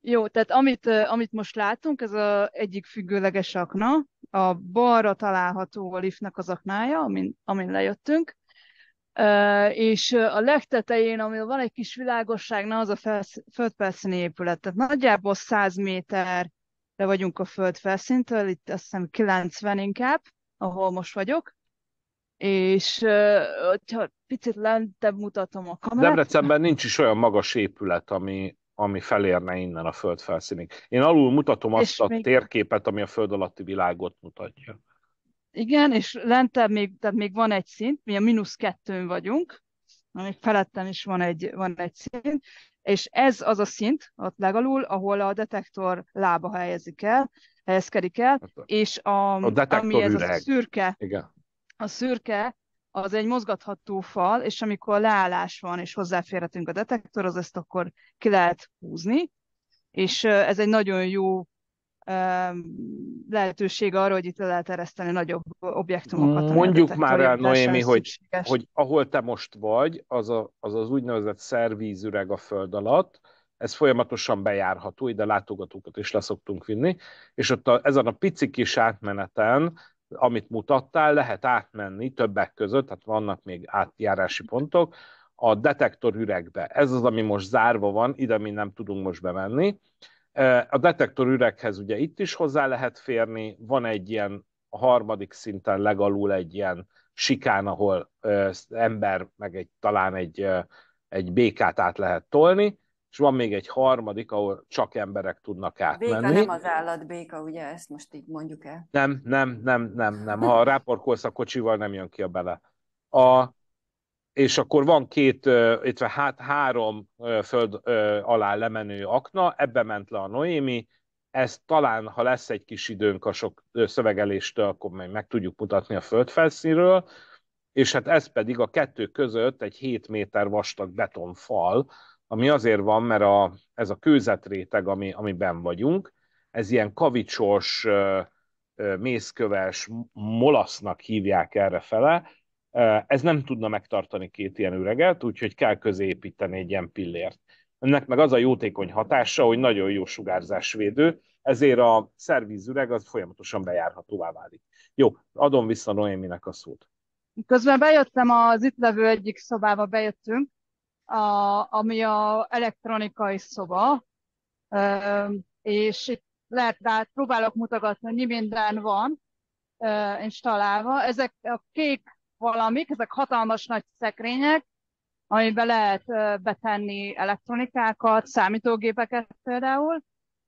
Jó, tehát amit, amit most látunk, ez az egyik függőleges akna, a balra található a liftnek az aknája, amin, amin lejöttünk, és a legtetején, ami van egy kis világosság, na az a földfelszíni épület. Tehát nagyjából 100 méterre vagyunk a földfelszíntől, itt azt hiszem 90 inkább, ahol most vagyok. És hogyha picit lentebb mutatom a kamerát... Debrecenben nincs is olyan magas épület, ami, ami felérne innen a föld felszínig. Én alul mutatom azt a még... térképet, ami a föld alatti világot mutatja igen, és lentebb még, tehát még van egy szint, mi a mínusz kettőn vagyunk, még felettem is van egy, van egy szint, és ez az a szint, ott legalul, ahol a detektor lába helyezik el, helyezkedik el, hát és a, a ami ez üreg. a szürke, igen. a szürke, az egy mozgatható fal, és amikor leállás van, és hozzáférhetünk a detektorhoz, ezt akkor ki lehet húzni, és ez egy nagyon jó lehetőség arra, hogy itt le lehet ereszteni nagyobb objektumokat. Mondjuk már el, Noémi, hogy, hogy ahol te most vagy, az a, az, az úgynevezett szervízüreg a föld alatt, ez folyamatosan bejárható, ide látogatókat is leszoktunk vinni, és ott a, ezen a pici kis átmeneten, amit mutattál, lehet átmenni többek között, tehát vannak még átjárási pontok, a detektor üregbe. Ez az, ami most zárva van, ide mi nem tudunk most bemenni, a detektor üreghez ugye itt is hozzá lehet férni, van egy ilyen a harmadik szinten legalul egy ilyen sikán, ahol ember, meg egy, talán egy, egy békát át lehet tolni, és van még egy harmadik, ahol csak emberek tudnak átmenni. Béka nem az állatbéka, ugye? Ezt most így mondjuk el. Nem, nem, nem, nem, nem. Ha ráporkolsz a kocsival, nem jön ki a bele. A, és akkor van két, illetve hát három föld alá lemenő akna, ebbe ment le a Noémi, ezt talán, ha lesz egy kis időnk a sok szövegeléstől, akkor meg, meg tudjuk mutatni a földfelszínről, és hát ez pedig a kettő között egy 7 méter vastag betonfal, ami azért van, mert a, ez a kőzetréteg, ami, amiben vagyunk, ez ilyen kavicsos, mészköves, molasznak hívják erre fele, ez nem tudna megtartani két ilyen üreget, úgyhogy kell középíteni egy ilyen pillért. Ennek meg az a jótékony hatása, hogy nagyon jó sugárzásvédő, ezért a szervízüreg az folyamatosan bejárhatóvá válik. Jó, adom vissza Noéminek a szót. Közben bejöttem az itt levő egyik szobába, bejöttünk, a, ami a elektronikai szoba, és itt lehet, próbálok mutatni, hogy mi minden van installálva. Ezek a kék valamik, ezek hatalmas nagy szekrények, amiben lehet betenni elektronikákat, számítógépeket például.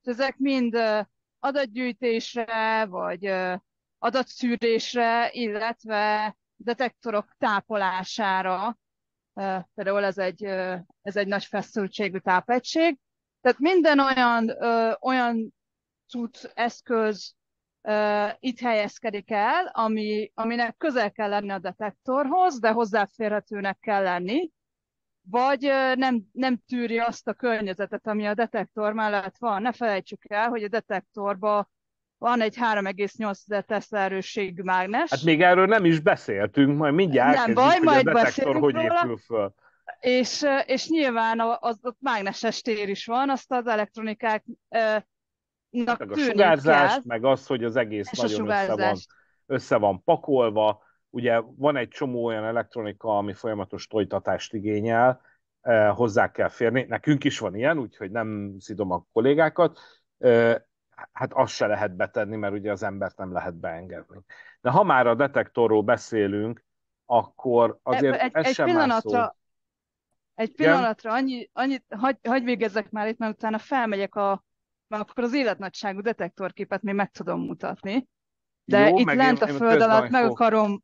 Ezek mind adatgyűjtésre, vagy adatszűrésre, illetve detektorok tápolására. Például ez egy, ez egy nagy feszültségű tápegység. Tehát minden olyan, olyan tud eszköz, uh, itt helyezkedik el, ami, aminek közel kell lenni a detektorhoz, de hozzáférhetőnek kell lenni, vagy uh, nem, nem tűri azt a környezetet, ami a detektor mellett van. Ne felejtsük el, hogy a detektorba van egy 3,8 Tesla erősségű mágnes. Hát még erről nem is beszéltünk, majd mindjárt nem baj, hogy majd a detektor hogy róla. épül föl. És, és nyilván az, az mágneses tér is van, azt az elektronikák Hát meg a sugárzás, kell. meg az, hogy az egész És nagyon össze van, össze van pakolva. Ugye van egy csomó olyan elektronika, ami folyamatos tojtatást igényel, eh, hozzá kell férni. Nekünk is van ilyen, úgyhogy nem szidom a kollégákat. Eh, hát azt se lehet betenni, mert ugye az embert nem lehet beengedni. De ha már a detektorról beszélünk, akkor azért egy, ez egy sem pillanatra, szó. Egy pillanatra, Igen? annyi, hagy, hagy végezzek már itt, mert utána felmegyek a, mert akkor az életnagyságú detektorképet még meg tudom mutatni. De Jó, itt lent én, a én föld alatt meg fog. akarom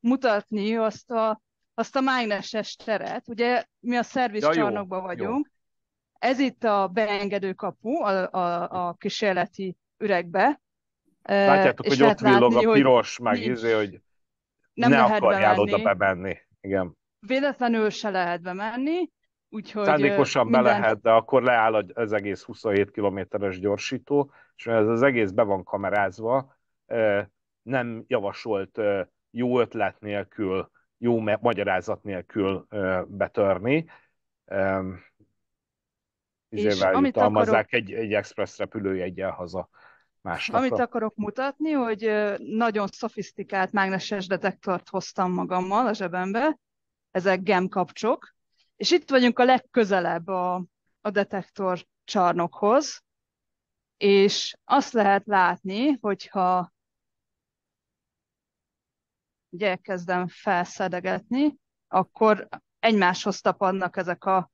mutatni azt a, azt a mágneses teret. Ugye mi a szervizcsarnokban ja, vagyunk. Jó. Ez itt a beengedő kapu a, a, a kísérleti üregbe. Látjátok, hogy ott villog látni, a piros, meg izé, hogy nem ne lehet akarjál bemenni. oda bemenni. Igen. Véletlenül se lehet bemenni, Úgyhogy Szándékosan minden... be lehet, de akkor leáll az egész 27 kilométeres gyorsító, és ez az egész be van kamerázva, nem javasolt jó ötlet nélkül, jó magyarázat nélkül betörni. És amit akarok... egy, egy express repülőjegyel haza másnapra. Amit akarok mutatni, hogy nagyon szofisztikált mágneses detektort hoztam magammal a zsebembe, ezek gem kapcsok, és itt vagyunk a legközelebb a, a detektor csarnokhoz, és azt lehet látni, hogyha ugye elkezdem felszedegetni, akkor egymáshoz tapadnak ezek a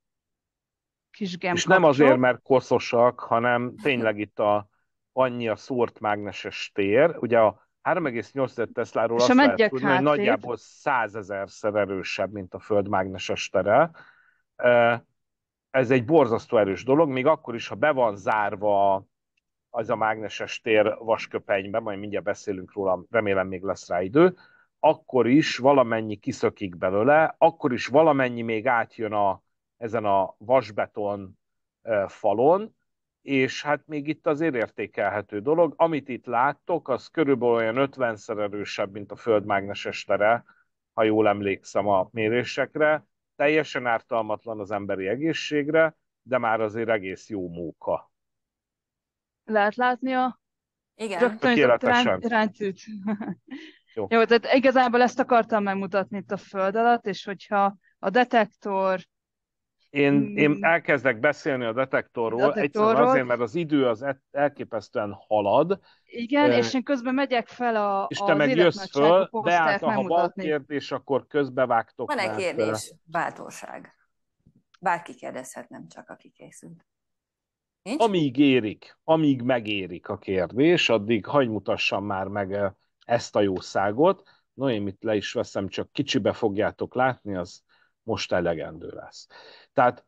kis gemkapcsok. És nem azért, mert koszosak, hanem tényleg itt a, annyi a szórt mágneses tér. Ugye a 3,8 Tesláról azt lehet tudni, hátrébb. hogy nagyjából 100 ezerszer erősebb, mint a Föld mágneses tere ez egy borzasztó erős dolog, még akkor is, ha be van zárva az a mágneses tér vasköpenybe, majd mindjárt beszélünk róla, remélem még lesz rá idő, akkor is valamennyi kiszökik belőle, akkor is valamennyi még átjön a, ezen a vasbeton falon, és hát még itt azért értékelhető dolog. Amit itt láttok, az körülbelül olyan 50-szer erősebb, mint a Föld mágneses tere, ha jól emlékszem a mérésekre teljesen ártalmatlan az emberi egészségre, de már azért egész jó móka. Lehet látni a igen. Tökéletesen. Ráncít. Jó. Jó, tehát igazából ezt akartam megmutatni itt a föld alatt, és hogyha a detektor... Én, hmm. én elkezdek beszélni a detektorról, detektorról. egyszerűen azért, mert az idő az e-, elképesztően halad, igen, e, és én közben megyek fel a És te meg jössz föl, hát ha van kérdés, akkor közbevágtok. Van-e kérdés? Bátorság. Bárki kérdezhet, nem csak aki készült. Nincs? Amíg érik, amíg megérik a kérdés, addig hagy mutassam már meg ezt a jószágot. No, én mit le is veszem, csak kicsibe fogjátok látni, az most elegendő lesz. Tehát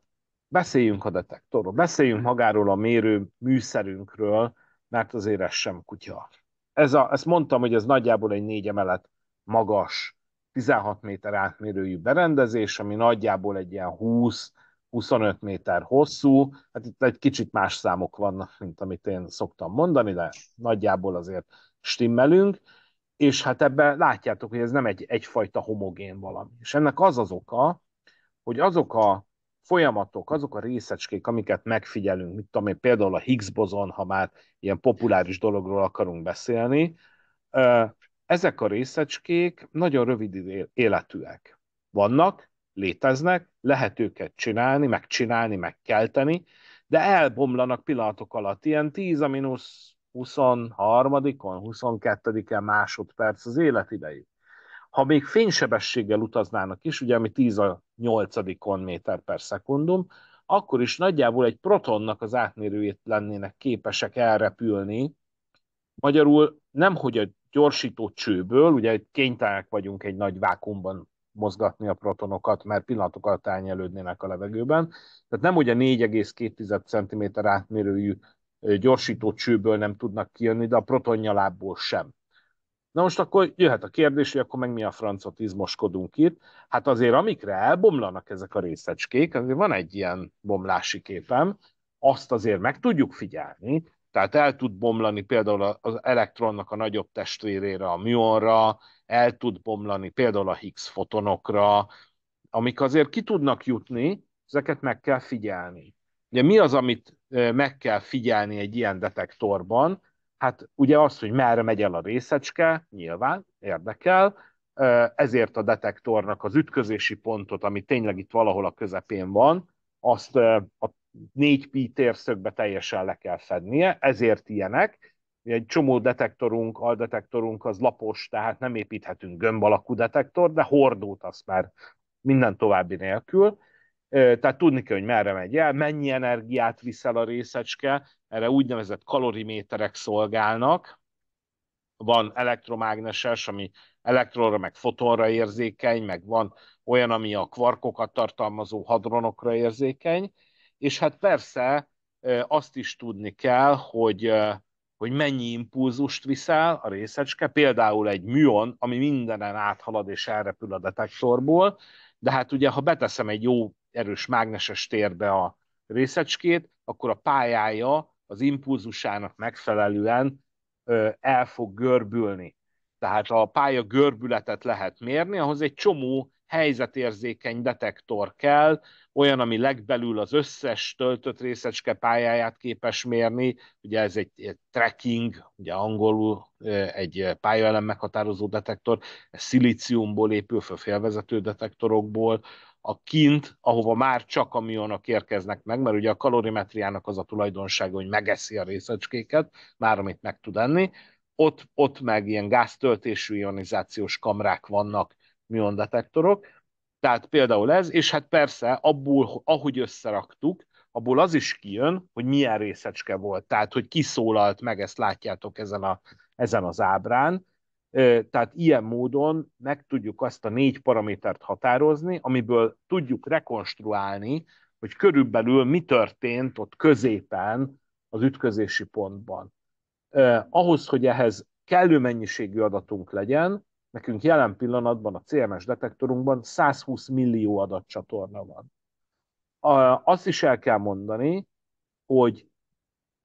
beszéljünk a detektorról, beszéljünk magáról a mérő műszerünkről, mert azért ez sem kutya. Ez a, ezt mondtam, hogy ez nagyjából egy négy emelet magas, 16 méter átmérőjű berendezés, ami nagyjából egy ilyen 20 25 méter hosszú, hát itt egy kicsit más számok vannak, mint amit én szoktam mondani, de nagyjából azért stimmelünk, és hát ebben látjátok, hogy ez nem egy egyfajta homogén valami. És ennek az az oka, hogy azok a folyamatok, azok a részecskék, amiket megfigyelünk, mit tudom én, például a Higgs bozon, ha már ilyen populáris dologról akarunk beszélni, ezek a részecskék nagyon rövid életűek. Vannak, léteznek, lehet őket csinálni, megcsinálni, megkelteni, de elbomlanak pillanatok alatt, ilyen 10 a 23-on, 22-en másodperc az életidejük ha még fénysebességgel utaznának is, ugye ami 10 a 8 méter per szekundum, akkor is nagyjából egy protonnak az átmérőjét lennének képesek elrepülni. Magyarul nem, hogy a gyorsító csőből, ugye kénytelenek vagyunk egy nagy vákumban mozgatni a protonokat, mert pillanatok alatt elnyelődnének a levegőben. Tehát nem, hogy a 4,2 cm átmérőjű gyorsító csőből nem tudnak kijönni, de a protonnyalából sem. Na most akkor jöhet a kérdés, hogy akkor meg mi a francot izmoskodunk itt. Hát azért amikre elbomlanak ezek a részecskék, azért van egy ilyen bomlási képem, azt azért meg tudjuk figyelni, tehát el tud bomlani például az elektronnak a nagyobb testvérére, a műonra, el tud bomlani például a Higgs fotonokra, amik azért ki tudnak jutni, ezeket meg kell figyelni. Ugye mi az, amit meg kell figyelni egy ilyen detektorban? Hát ugye az, hogy merre megy el a részecske, nyilván érdekel, ezért a detektornak az ütközési pontot, ami tényleg itt valahol a közepén van, azt a 4 pi térszögbe teljesen le kell fednie, ezért ilyenek. Egy csomó detektorunk, aldetektorunk az lapos, tehát nem építhetünk gömb alakú detektor, de hordót azt már minden további nélkül tehát tudni kell, hogy merre megy el, mennyi energiát viszel a részecske, erre úgynevezett kaloriméterek szolgálnak, van elektromágneses, ami elektronra, meg fotonra érzékeny, meg van olyan, ami a kvarkokat tartalmazó hadronokra érzékeny, és hát persze azt is tudni kell, hogy, hogy mennyi impulzust viszel a részecske, például egy műon, ami mindenen áthalad és elrepül a detektorból, de hát ugye, ha beteszem egy jó erős mágneses térbe a részecskét, akkor a pályája az impulzusának megfelelően el fog görbülni. Tehát a pálya görbületet lehet mérni, ahhoz egy csomó helyzetérzékeny detektor kell, olyan, ami legbelül az összes töltött részecske pályáját képes mérni, ugye ez egy, egy tracking, ugye angolul egy pályaelem meghatározó detektor, ez szilíciumból épül föl detektorokból, a kint, ahova már csak kamionok érkeznek meg, mert ugye a kalorimetriának az a tulajdonsága, hogy megeszi a részecskéket, már amit meg tud enni, ott, ott meg ilyen gáztöltésű ionizációs kamrák vannak, miondetektorok, tehát például ez, és hát persze abból, ahogy összeraktuk, abból az is kijön, hogy milyen részecske volt, tehát hogy kiszólalt meg, ezt látjátok ezen, a, ezen az ábrán, tehát ilyen módon meg tudjuk azt a négy paramétert határozni, amiből tudjuk rekonstruálni, hogy körülbelül mi történt ott középen az ütközési pontban. Ahhoz, hogy ehhez kellő mennyiségű adatunk legyen, nekünk jelen pillanatban a CMS detektorunkban 120 millió adatcsatorna van. Azt is el kell mondani, hogy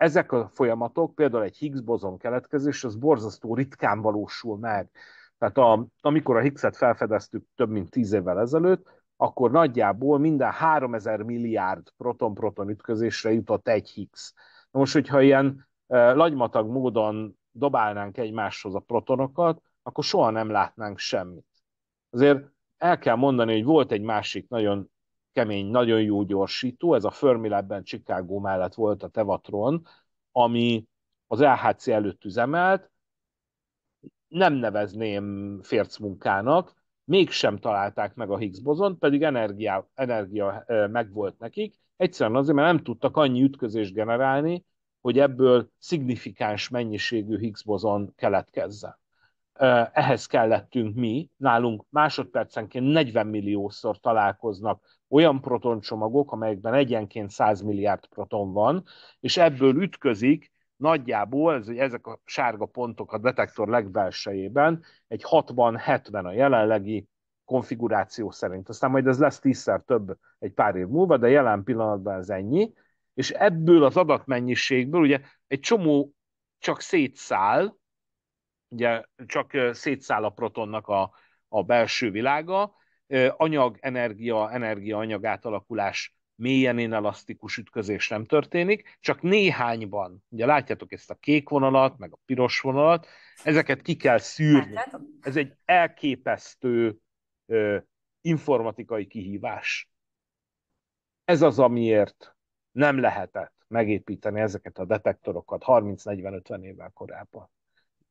ezek a folyamatok, például egy Higgs bozon keletkezés, az borzasztó ritkán valósul meg. Tehát a, amikor a Higgs-et felfedeztük több mint tíz évvel ezelőtt, akkor nagyjából minden 3000 milliárd proton-proton ütközésre jutott egy Higgs. Na most, hogyha ilyen e, lagymatag módon dobálnánk egymáshoz a protonokat, akkor soha nem látnánk semmit. Azért el kell mondani, hogy volt egy másik nagyon kemény, nagyon jó gyorsító, ez a Fermilabben Chicago mellett volt a Tevatron, ami az LHC előtt üzemelt, nem nevezném munkának, mégsem találták meg a Higgs bozont, pedig energia, energia megvolt nekik, egyszerűen azért, mert nem tudtak annyi ütközést generálni, hogy ebből szignifikáns mennyiségű Higgs bozon keletkezzen. Ehhez kellettünk mi, nálunk másodpercenként 40 milliószor találkoznak olyan protoncsomagok, amelyekben egyenként 100 milliárd proton van, és ebből ütközik nagyjából ez, ezek a sárga pontok a detektor legbelsejében egy 60-70 a jelenlegi konfiguráció szerint. Aztán majd ez lesz tízszer több egy pár év múlva, de jelen pillanatban ez ennyi, és ebből az adatmennyiségből ugye egy csomó csak szétszáll, ugye csak szétszáll a protonnak a, a belső világa, anyag, energia, energia, anyag átalakulás mélyen inelasztikus ütközés nem történik, csak néhányban, ugye látjátok ezt a kék vonalat, meg a piros vonalat, ezeket ki kell szűrni. Ez egy elképesztő ö, informatikai kihívás. Ez az, amiért nem lehetett megépíteni ezeket a detektorokat 30-40-50 évvel korábban.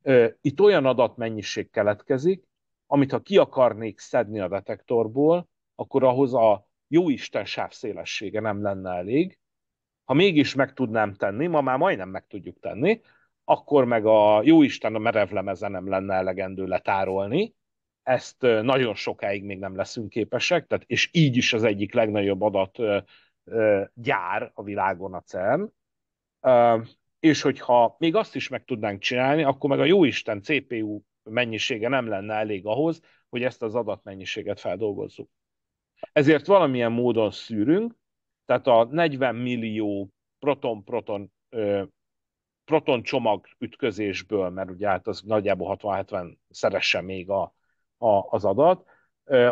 Ö, itt olyan adatmennyiség keletkezik, amit ha ki akarnék szedni a detektorból, akkor ahhoz a jóisten sávszélessége nem lenne elég. Ha mégis meg tudnám tenni, ma már majdnem meg tudjuk tenni, akkor meg a jóisten a merevlemeze nem lenne elegendő letárolni, ezt nagyon sokáig még nem leszünk képesek, tehát, és így is az egyik legnagyobb adat gyár a világon a CERN. És hogyha még azt is meg tudnánk csinálni, akkor meg a jóisten CPU mennyisége nem lenne elég ahhoz, hogy ezt az adatmennyiséget feldolgozzuk. Ezért valamilyen módon szűrünk, tehát a 40 millió proton-proton proton csomag ütközésből, mert ugye hát az nagyjából 60-70 szeresse még a, a, az adat,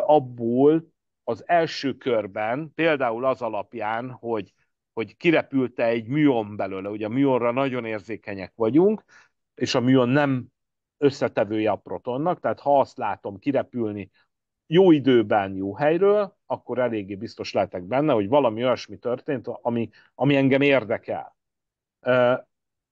abból az első körben, például az alapján, hogy, hogy kirepülte egy műon belőle, ugye a műonra nagyon érzékenyek vagyunk, és a műon nem összetevője a protonnak, tehát ha azt látom kirepülni jó időben, jó helyről, akkor eléggé biztos lehetek benne, hogy valami olyasmi történt, ami, ami engem érdekel.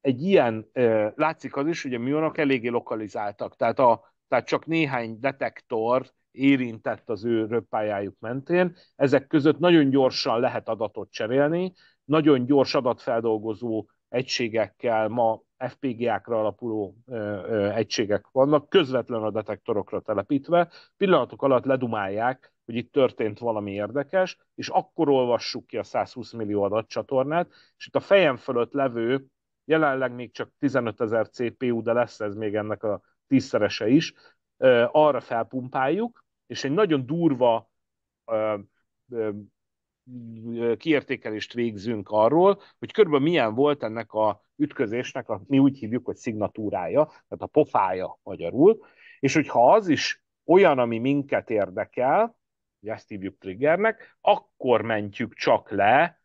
Egy ilyen, látszik az is, hogy a műanyag eléggé lokalizáltak, tehát, a, tehát csak néhány detektor érintett az ő röppájájuk mentén. Ezek között nagyon gyorsan lehet adatot cserélni, nagyon gyors adatfeldolgozó egységekkel ma FPGA-kra alapuló ö, ö, egységek vannak, közvetlen a detektorokra telepítve, pillanatok alatt ledumálják, hogy itt történt valami érdekes, és akkor olvassuk ki a 120 millió adatcsatornát, és itt a fejem fölött levő, jelenleg még csak 15 ezer CPU, de lesz ez még ennek a tízszerese is, ö, arra felpumpáljuk, és egy nagyon durva kiértékelést végzünk arról, hogy körülbelül milyen volt ennek a ütközésnek, a, mi úgy hívjuk, hogy szignatúrája, tehát a pofája magyarul, és hogyha az is olyan, ami minket érdekel, hogy ezt hívjuk triggernek, akkor mentjük csak le,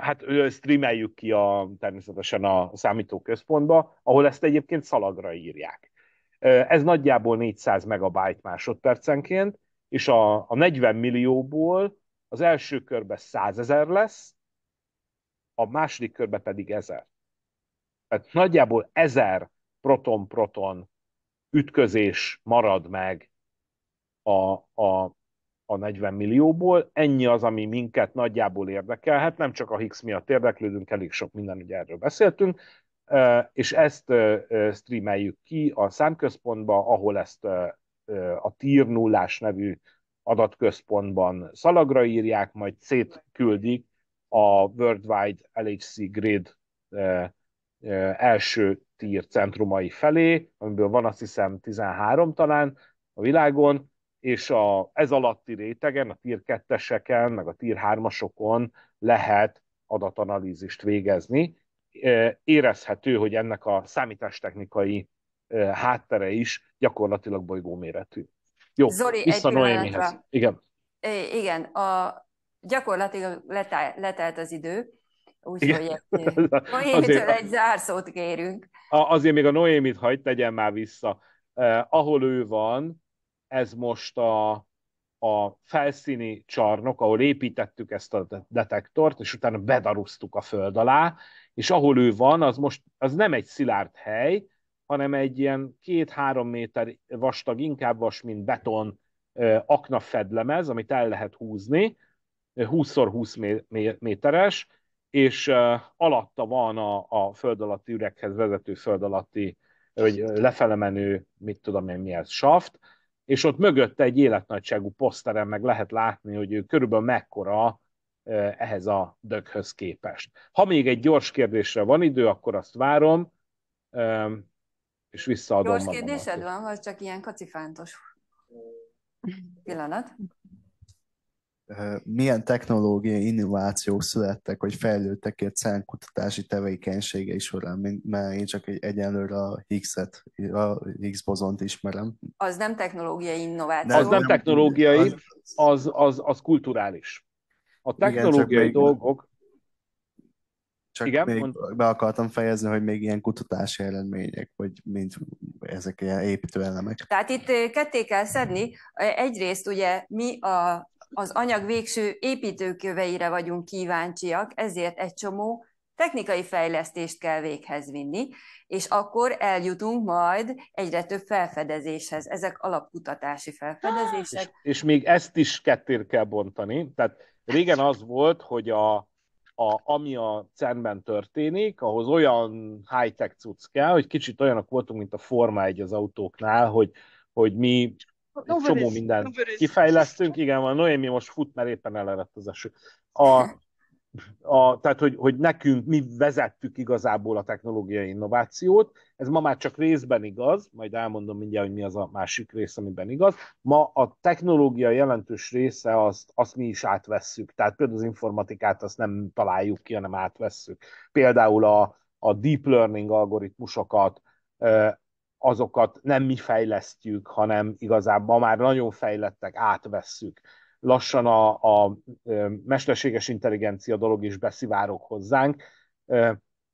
hát streameljük ki a, természetesen a számítóközpontba, ahol ezt egyébként szalagra írják. Ez nagyjából 400 megabyte másodpercenként, és a, a 40 millióból az első körben százezer lesz, a második körben pedig ezer. Tehát nagyjából ezer proton-proton ütközés marad meg a, a, a 40 millióból. Ennyi az, ami minket nagyjából érdekelhet, nem csak a Higgs miatt érdeklődünk, elég sok minden, ugye erről beszéltünk, és ezt streameljük ki a számközpontba, ahol ezt a tier nullás nevű adatközpontban szalagra írják, majd szétküldik a Worldwide LHC Grid eh, eh, első tír centrumai felé, amiből van azt hiszem 13 talán a világon, és a, ez alatti rétegen, a tier 2-eseken, meg a tier 3-asokon lehet adatanalízist végezni. Eh, érezhető, hogy ennek a számítástechnikai háttere is gyakorlatilag bolygóméretű. Jó, Zoli, vissza egy Noémihez. Igen. É, igen, a, gyakorlatilag letá, letelt az idő, úgyhogy Noémitől egy zárszót kérünk. Azért még a Noémit hagyd, tegyen már vissza. Eh, ahol ő van, ez most a, a felszíni csarnok, ahol építettük ezt a detektort, és utána bedarusztuk a föld alá, és ahol ő van, az most az nem egy szilárd hely, hanem egy ilyen két-három méter vastag, inkább vas, mint beton aknafedlemez, amit el lehet húzni, 20x20 méteres, és alatta van a, a föld alatti üreghez vezető föld alatti, vagy lefele menő, mit tudom én mi ez, saft, és ott mögötte egy életnagyságú poszterem meg lehet látni, hogy ő körülbelül mekkora ehhez a döghöz képest. Ha még egy gyors kérdésre van idő, akkor azt várom és visszaadom Gyors kérdésed van, vagy csak ilyen kacifántos pillanat? Milyen technológiai innovációk születtek, vagy fejlődtek egy szánkutatási tevékenységei során, mert én csak egy, egyenlőre a Higgs-et, a Higgs bozont ismerem. Az nem technológiai innováció. az nem technológiai, az, az, az, az kulturális. A technológiai Igen, dolgok, csak Igen, még mond... be akartam fejezni, hogy még ilyen kutatási eredmények, vagy mint ezek ilyen építőelemek. Tehát itt eh, ketté kell szedni. Eh, egyrészt ugye mi a, az anyag végső építőköveire vagyunk kíváncsiak, ezért egy csomó technikai fejlesztést kell véghez vinni, és akkor eljutunk majd egyre több felfedezéshez. Ezek alapkutatási felfedezések. És, és még ezt is kettér kell bontani. Tehát régen az volt, hogy a a, ami a cern történik, ahhoz olyan high-tech cucc kell, hogy kicsit olyanok voltunk, mint a Forma egy az autóknál, hogy, hogy mi no, csomó mindent kifejlesztünk. Igen, van, Noémi most fut, mert éppen elerett az eső. A, a, tehát hogy, hogy nekünk mi vezettük igazából a technológiai innovációt, ez ma már csak részben igaz, majd elmondom mindjárt, hogy mi az a másik rész, amiben igaz. Ma a technológia jelentős része azt, azt mi is átvesszük, tehát például az informatikát azt nem találjuk ki, hanem átvesszük. Például a, a deep learning algoritmusokat, azokat nem mi fejlesztjük, hanem igazából ma már nagyon fejlettek, átvesszük lassan a, a mesterséges intelligencia dolog is beszivárok hozzánk.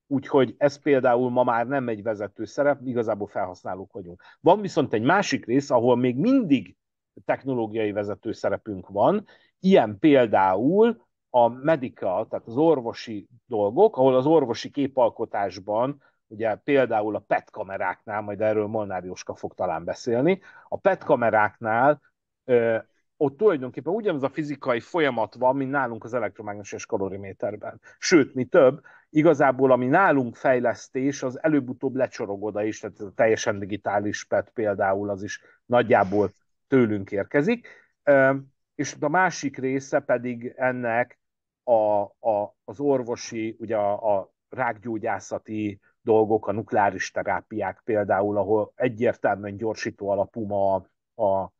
Úgyhogy ez például ma már nem egy vezető szerep, igazából felhasználók vagyunk. Van viszont egy másik rész, ahol még mindig technológiai vezető szerepünk van, ilyen például a medical, tehát az orvosi dolgok, ahol az orvosi képalkotásban, ugye például a PET kameráknál, majd erről Molnár Jóska fog talán beszélni, a PET kameráknál ott tulajdonképpen ugyanaz a fizikai folyamat van, mint nálunk az elektromágneses kaloriméterben. Sőt, mi több, igazából ami nálunk fejlesztés, az előbb-utóbb lecsorog oda is, tehát ez a teljesen digitális PET például az is nagyjából tőlünk érkezik. És a másik része pedig ennek a, a, az orvosi, ugye a, a rákgyógyászati dolgok, a nukleáris terápiák például, ahol egyértelműen gyorsító alapú ma a, a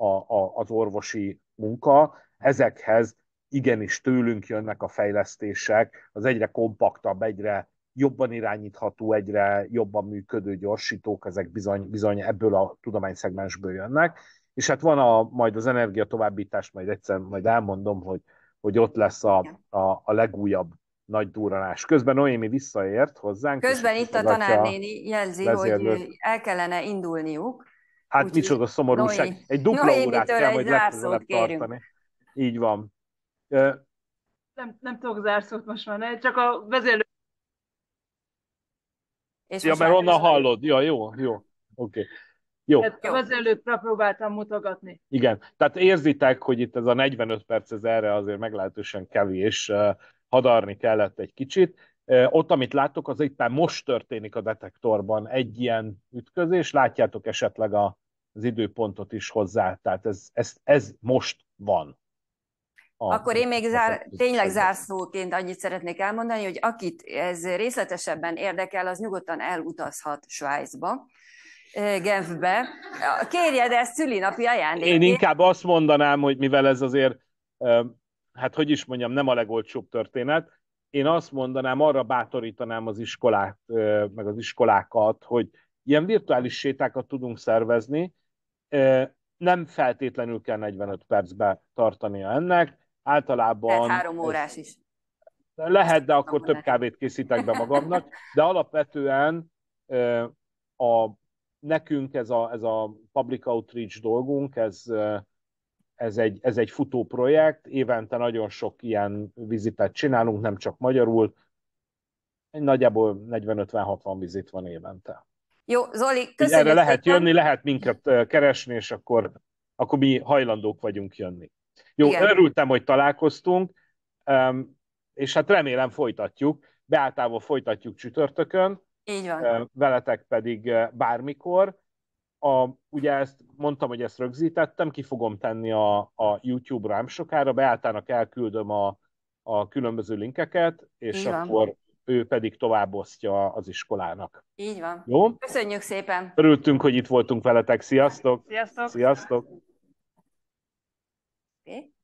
a, a, az orvosi munka, ezekhez igenis tőlünk jönnek a fejlesztések, az egyre kompaktabb, egyre jobban irányítható, egyre jobban működő gyorsítók, ezek bizony, bizony ebből a tudományszegmensből jönnek. És hát van a, majd az energia továbbítás, majd egyszer majd elmondom, hogy, hogy ott lesz a, a, a legújabb nagy durranás. Közben Noémi visszaért hozzánk. Közben itt a tanárnéni jelzi, hogy el kellene indulniuk, Hát Úgy micsoda szomorúság. Noé. Egy dupla Noé, órát kell majd legközelebb tartani. Így van. Ö... Nem, nem tudok zárszót most már, ne? csak a vezérlő. És ja, mert onnan hallod. Ja, jó, jó. Oké. Okay. Jó. Hát a próbáltam mutogatni. Igen, tehát érzitek, hogy itt ez a 45 perc ez erre azért meglehetősen kevés, hadarni kellett egy kicsit. Ott, amit láttok, az éppen most történik a detektorban egy ilyen ütközés, látjátok esetleg a, az időpontot is hozzá, tehát ez, ez, ez most van. A, Akkor én még zár, tényleg zárszóként annyit szeretnék elmondani, hogy akit ez részletesebben érdekel, az nyugodtan elutazhat Svájcba. Genfbe. Kérjed ezt szülinapi ajándék. Én inkább azt mondanám, hogy mivel ez azért, hát hogy is mondjam, nem a legolcsóbb történet, én azt mondanám, arra bátorítanám az iskolát, meg az iskolákat, hogy ilyen virtuális sétákat tudunk szervezni, nem feltétlenül kell 45 percbe tartania ennek, általában... Tehát három órás is. Lehet, de akkor több kávét készítek be magamnak, de alapvetően a, nekünk ez a, ez a public outreach dolgunk, ez ez egy, ez egy futó projekt, évente nagyon sok ilyen vizitet csinálunk, nem csak magyarul, nagyjából 40-50-60 vizit van évente. Jó, Zoli, köszönjük Erre lehet szépen. jönni, lehet minket keresni, és akkor, akkor mi hajlandók vagyunk jönni. Jó, Igen. örültem, hogy találkoztunk, és hát remélem folytatjuk. Beáltalában folytatjuk csütörtökön, Így van. veletek pedig bármikor a, ugye ezt mondtam, hogy ezt rögzítettem, ki fogom tenni a, a YouTube-ra nem sokára, beáltának elküldöm a, a különböző linkeket, és Így akkor van. ő pedig továbbosztja az iskolának. Így van. Jó? Köszönjük szépen! Örültünk, hogy itt voltunk veletek. Sziasztok! Sziasztok! Sziasztok! Okay.